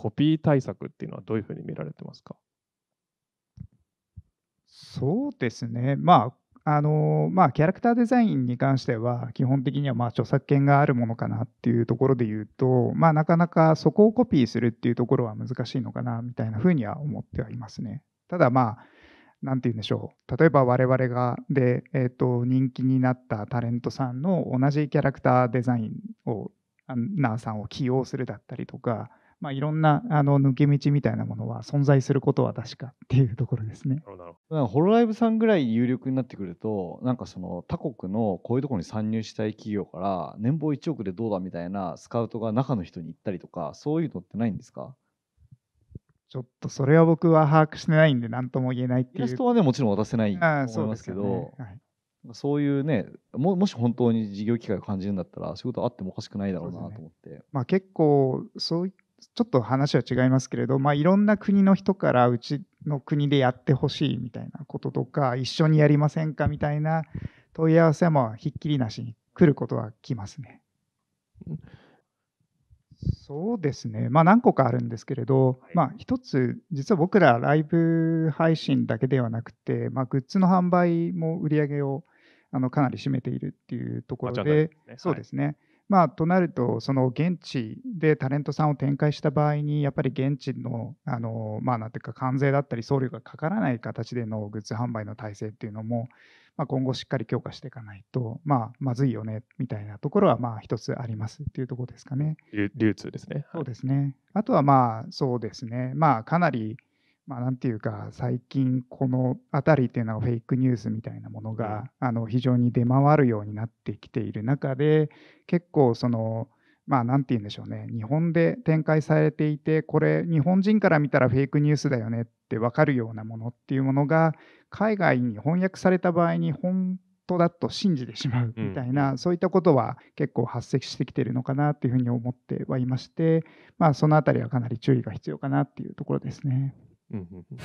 コピー対策っていうのはどういうふうに見られてますかそうですね、まああのまあ、キャラクターデザインに関しては、基本的にはまあ著作権があるものかなっていうところで言うと、まあ、なかなかそこをコピーするっていうところは難しいのかなみたいなふうには思ってはいますね。ただ、まあ、なんて言うんでしょう、例えば我々がで、えーと、人気になったタレントさんの同じキャラクターデザインを、ナーさんを起用するだったりとか、まあ、いろんなあの抜け道みたいなものは存在することは確かっていうところですね。ホロライブさんぐらい有力になってくるとなんかその他国のこういうところに参入したい企業から年俸1億でどうだみたいなスカウトが中の人に行ったりとかそういうのってないんですかちょっとそれは僕は把握してないんで何とも言えないっていう。イラストはねもちろん渡せないと思いますけど。はい、そういうねも、もし本当に事業機会を感じるんだったら、そういうことあってもおかしくないだろうなと思って。ね、まあ結構、そういっちょっと話は違いますけれど、まあ、いろんな国の人からうちの国でやってほしいみたいなこととか一緒にやりませんかみたいな問い合わせはひっきりなしに来ることは来ますね。そうですね、まあ、何個かあるんですけれど、まあ、一つ、実は僕らライブ配信だけではなくて、まあ、グッズの販売も売り上げをあのかなり占めているっていうところで、そうですね、はいまあ、となると、その現地でタレントさんを展開した場合に、やっぱり現地の、あのまあ、なんていうか、関税だったり、送料がかからない形でのグッズ販売の体制っていうのも、まあ、今後しっかり強化していかないと、まあ、まずいよねみたいなところは、まあ、一つありますっていうところですかね。流通ですね。そうですね。あとは、まあ、そうですね、まあ、かなりまあ、なんていうか最近この辺りっていうのはフェイクニュースみたいなものが、あの非常に出回るようになってきている中で結構そのまあなんて言うんでしょうね日本で展開されていてこれ日本人から見たらフェイクニュースだよねって分かるようなものっていうものが海外に翻訳された場合に本当だと信じてしまうみたいな、そういったことは結構発生してきてるのかなっていうふうに思ってはいまして、まあ、その辺りはかなり注意が必要かなっていうところですね。うんうんうん